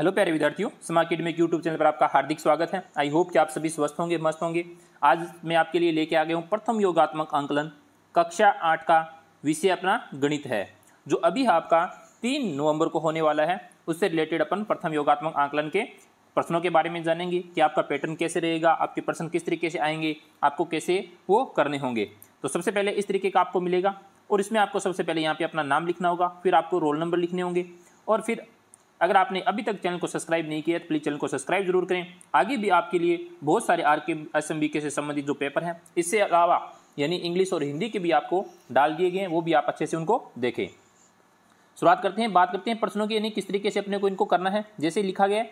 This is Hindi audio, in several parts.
हेलो प्यारे विद्यार्थियों समा अकेडमिक यूट्यूब चैनल पर आपका हार्दिक स्वागत है आई होप कि आप सभी स्वस्थ होंगे मस्त होंगे आज मैं आपके लिए लेके आ गया हूँ प्रथम योगात्मक आंकलन कक्षा आठ का विषय अपना गणित है जो अभी आपका तीन नवंबर को होने वाला है उससे रिलेटेड अपन प्रथम योगात्मक आंकलन के प्रश्नों के बारे में जानेंगे कि आपका पैटर्न कैसे रहेगा आपके प्रश्न किस तरीके से आएंगे आपको कैसे वो करने होंगे तो सबसे पहले इस तरीके का आपको मिलेगा और इसमें आपको सबसे पहले यहाँ पे अपना नाम लिखना होगा फिर आपको रोल नंबर लिखने होंगे और फिर अगर आपने अभी तक चैनल को सब्सक्राइब नहीं किया तो प्लीज़ चैनल को सब्सक्राइब जरूर करें आगे भी आपके लिए बहुत सारे आर के एस एम बी के से संबंधित जो पेपर हैं इससे अलावा यानी इंग्लिश और हिंदी के भी आपको डाल दिए गए हैं वो भी आप अच्छे से उनको देखें शुरुआत करते हैं बात करते हैं प्रश्नों की यानी किस तरीके से अपने को इनको करना है जैसे लिखा गया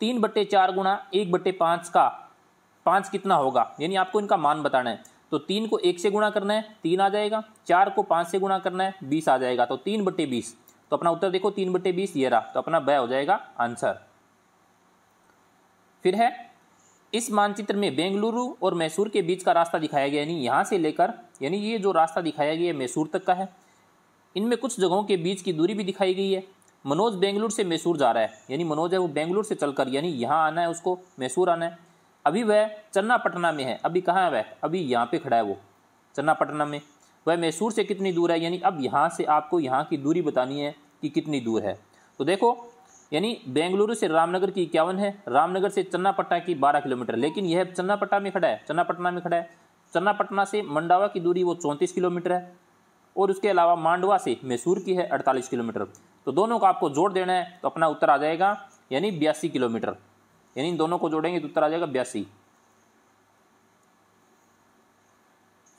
तीन बट्टे चार गुणा एक बट्टे पाँच का पाँच कितना होगा यानी आपको इनका मान बताना है तो तीन को एक से गुणा करना है तीन आ जाएगा चार को पाँच से गुणा करना है बीस आ जाएगा तो तीन बट्टे बीस तो अपना उत्तर देखो तीन बटे बीस ये रहा तो अपना ब हो जाएगा आंसर फिर है इस मानचित्र में बेंगलुरु और मैसूर के बीच का रास्ता दिखाया गया यानी यहाँ से लेकर यानी ये जो रास्ता दिखाया गया है मैसूर तक का है इनमें कुछ जगहों के बीच की दूरी भी दिखाई गई है मनोज बेंगलुरु से मैसूर जा रहा है यानी मनोज है वो बेंगलुरु से चलकर यानी यहाँ आना है उसको मैसूर आना है अभी वह चन्नापटना में है अभी कहाँ है वह अभी यहाँ पे खड़ा है वो चन्नापटना में वह मैसूर से कितनी दूर है यानी अब यहाँ से आपको यहाँ की दूरी बतानी है कि कितनी दूर है तो देखो यानी बेंगलुरु से रामनगर की इक्यावन है रामनगर से चन्नापट्टा की बारह किलोमीटर लेकिन यह चन्नापट्टा में खड़ा है चन्नापटना में खड़ा है चन्नापटना से मंडावा की दूरी वो चौंतीस किलोमीटर है और उसके अलावा मांडवा से मैसूर की है अड़तालीस किलोमीटर तो दोनों का आपको जोड़ देना है तो अपना उत्तर आ जाएगा यानी बयासी किलोमीटर यानी इन दोनों को जोड़ेंगे तो उत्तर आ जाएगा बयासी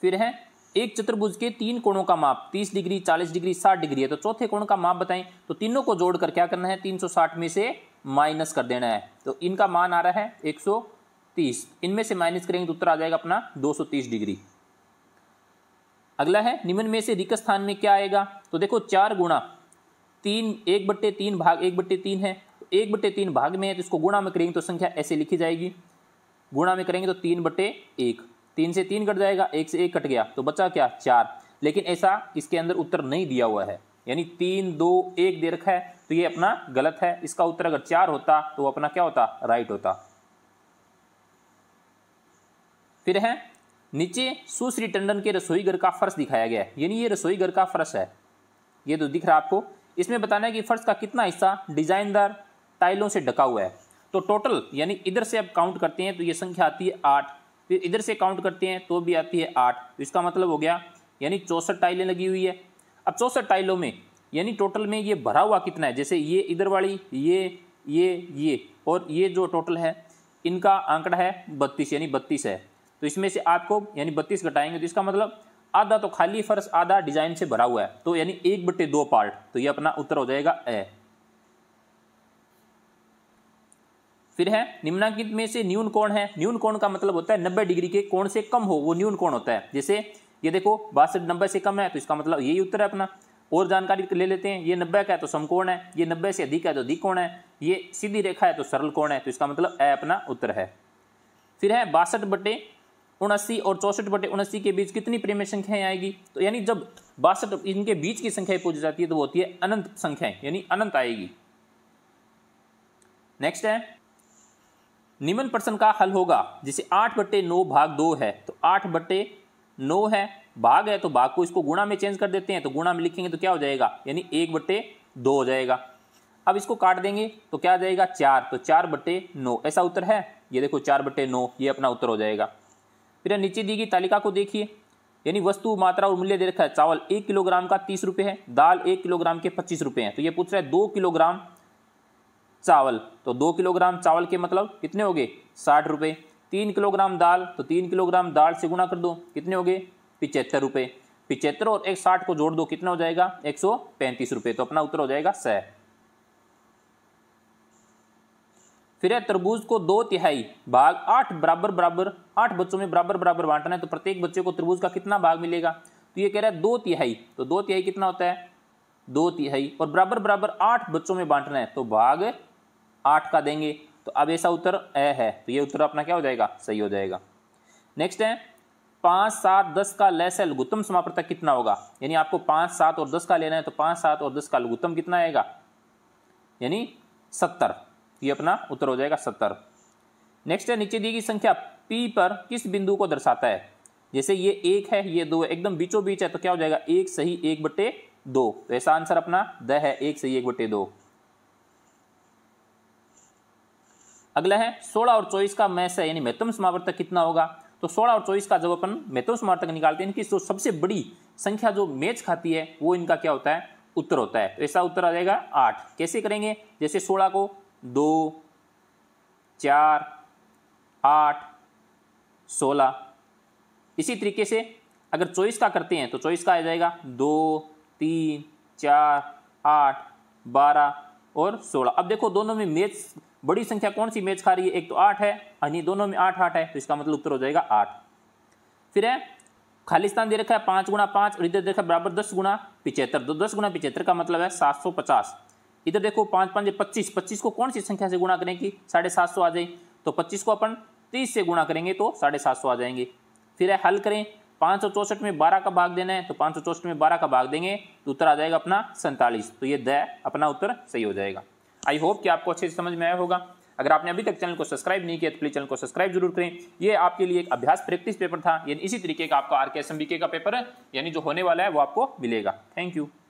फिर है एक चतुर्भुज के तीन कोणों का माप 30 डिग्री 40 डिग्री 60 डिग्री है तो चौथे कोण का माप बताएं तो तीनों को जोड़कर क्या करना है 360 में से माइनस कर देना है तो इनका मान आ रहा है 130 इनमें से माइनस करेंगे तो उत्तर आ जाएगा अपना 230 डिग्री अगला है निम्न में से रिक्त स्थान में क्या आएगा तो देखो चार गुणा तीन एक बट्टे तीन भाग एक बट्टे तीन है एक बट्टे तीन भाग में है तो इसको गुणा में करेंगे तो संख्या ऐसे लिखी जाएगी गुणा में करेंगे तो तीन बट्टे एक तीन से तीन कट जाएगा एक से एक कट गया तो बचा क्या चार लेकिन ऐसा इसके अंदर उत्तर नहीं दिया हुआ है यानी तीन दो एक दे रखा है तो ये अपना गलत है इसका उत्तर अगर चार होता तो अपना क्या होता राइट होता फिर है नीचे सुश्री टंडन के रसोई घर का फर्श दिखाया गया है यानी ये रसोई घर का फर्श है ये तो दिख रहा है आपको इसमें बताना है कि फर्श का कितना हिस्सा डिजाइनदार टाइलों से ढका हुआ है तो टोटल यानी इधर से आप काउंट करते हैं तो ये संख्या आती है आठ फिर इधर से काउंट करते हैं तो भी आती है आठ तो इसका मतलब हो गया यानी चौंसठ टाइलें लगी हुई है अब चौंसठ टाइलों में यानी टोटल में ये भरा हुआ कितना है जैसे ये इधर वाली ये ये ये और ये जो टोटल है इनका आंकड़ा है बत्तीस यानी बत्तीस है तो इसमें से आपको यानी बत्तीस घटाएंगे तो इसका मतलब आधा तो खाली फर्श आधा डिजाइन से भरा हुआ है तो यानी एक बट्टे दो पार्ट तो ये अपना उत्तर हो जाएगा ए फिर है निम्नांकित में से न्यून कोण है न्यून कोण का मतलब होता है नब्बे डिग्री के कोण से कम हो वो न्यून कोण होता है जैसे ये देखो बासठ नब्बे से कम है तो इसका मतलब यही उत्तर है अपना और जानकारी ले लेते हैं ये नब्बे का है तो समकोण है ये नब्बे से अधिक है तो अधिक कोण है ये सीधी रेखा है तो सरल कोण है तो इसका मतलब ए अपना उत्तर है फिर है बासठ बटे उनासी और चौसठ बटे उनासी के बीच कितनी प्रेम संख्याएं आएगी तो यानी जब बासठ इनके बीच की संख्या पूछी जाती है तो वो होती है अनंत संख्याएं यानी अनंत आएगी नेक्स्ट है निम्न प्रश्न का हल होगा जिसे आठ बट्टे नौ भाग दो है तो आठ बट्टे नौ है भाग है तो भाग को इसको गुणा में चेंज कर देते हैं तो गुणा में लिखेंगे तो क्या हो जाएगा यानी एक बट्टे दो हो जाएगा अब इसको काट देंगे तो क्या आ जाएगा चार तो चार बट्टे नौ ऐसा उत्तर है ये देखो चार बट्टे नौ ये अपना उत्तर हो जाएगा फिर नीचे दी गई तालिका को देखिए यानी वस्तु मात्रा और मूल्य दे रखा है चावल एक किलोग्राम का तीस रुपये है दाल एक किलोग्राम के पच्चीस रुपये हैं तो ये पूछ रहा है दो किलोग्राम चावल तो दो किलोग्राम चावल के मतलब कितने हो गए साठ रुपये तीन किलोग्राम दाल तो तीन किलोग्राम दाल से गुणा कर दो कितने हो गए पिचहत्तर रुपये पिचहत्तर और एक साठ को जोड़ दो कितना हो जाएगा एक सौ पैंतीस रुपये तो अपना उत्तर हो जाएगा स फिर तरबूज को दो तिहाई भाग आठ बराबर बराबर आठ बच्चों में बराबर बराबर बांटना है तो प्रत्येक बच्चे को तरबूज का कितना भाग मिलेगा तो ये कह रहा है दो तिहाई तो दो तिहाई कितना होता है दो तिहाई और बराबर बराबर आठ बच्चों में बांटना है तो भाग आठ का देंगे तो अब ऐसा उत्तर ए है तो ये उत्तर अपना क्या हो जाएगा सही हो जाएगा नेक्स्ट है पाँच सात दस का लेसल गुतम समाप्रतक कितना होगा यानी आपको पाँच सात और दस का लेना है तो पाँच सात और दस का लघुत्तम कितना आएगा यानी सत्तर ये अपना उत्तर हो जाएगा सत्तर नेक्स्ट है नीचे दी गई संख्या पी पर किस बिंदु को दर्शाता है जैसे ये एक है ये दो है एकदम बीचों बीच है तो क्या हो जाएगा एक सही एक बटे दो तो ऐसा आंसर अपना द है एक सही एक बटे दो अगला है सोलह और चौबीस का मैस है यानी महत्व समावर्तक कितना होगा तो सोलह और चौबीस का जब अपन महत्व समावर्तक निकालते हैं इनकी जो सबसे बड़ी संख्या जो मैच खाती है वो इनका क्या होता है उत्तर होता है तो ऐसा उत्तर आ जाएगा आठ कैसे करेंगे जैसे सोलह को दो चार आठ सोलह इसी तरीके से अगर चौबीस का करते हैं तो चौबीस का आ जाएगा दो तीन चार आठ बारह और सोलह अब देखो दोनों में मैच बड़ी संख्या कौन सी मैच खा रही है एक तो आठ है यानी दोनों में आठ आठ है तो इसका मतलब उत्तर हो जाएगा आठ फिर है खालिस्तान दे रखा है पाँच गुणा पाँच और इधर देखा बराबर दस गुणा पिचहत्तर तो दस गुणा पिचहत्तर का मतलब है सात सौ पचास इधर देखो पाँच पाँच पच्चीस पच्चीस को कौन सी संख्या से गुणा करें कि साढ़े सात सौ आ जाए तो पच्चीस को अपन तीस से गुणा करेंगे तो साढ़े सात सौ आ जाएंगे फिर है हल करें पाँच सौ चौसठ में बारह का भाग देना है तो पाँच सौ चौसठ में बारह का भाग देंगे तो उत्तर आ जाएगा अपना सैंतालीस तो ये द अपना उत्तर सही हो जाएगा आई होप कि आपको अच्छे से समझ में आया होगा अगर आपने अभी तक चैनल को सब्सक्राइब नहीं किया तो प्लीज चैनल को सब्सक्राइब जरूर करें ये आपके लिए एक अभ्यास प्रैक्टिस पेपर था यानी इसी तरीके का आपका आर के का पेपर है यानी जो होने वाला है वो आपको मिलेगा थैंक यू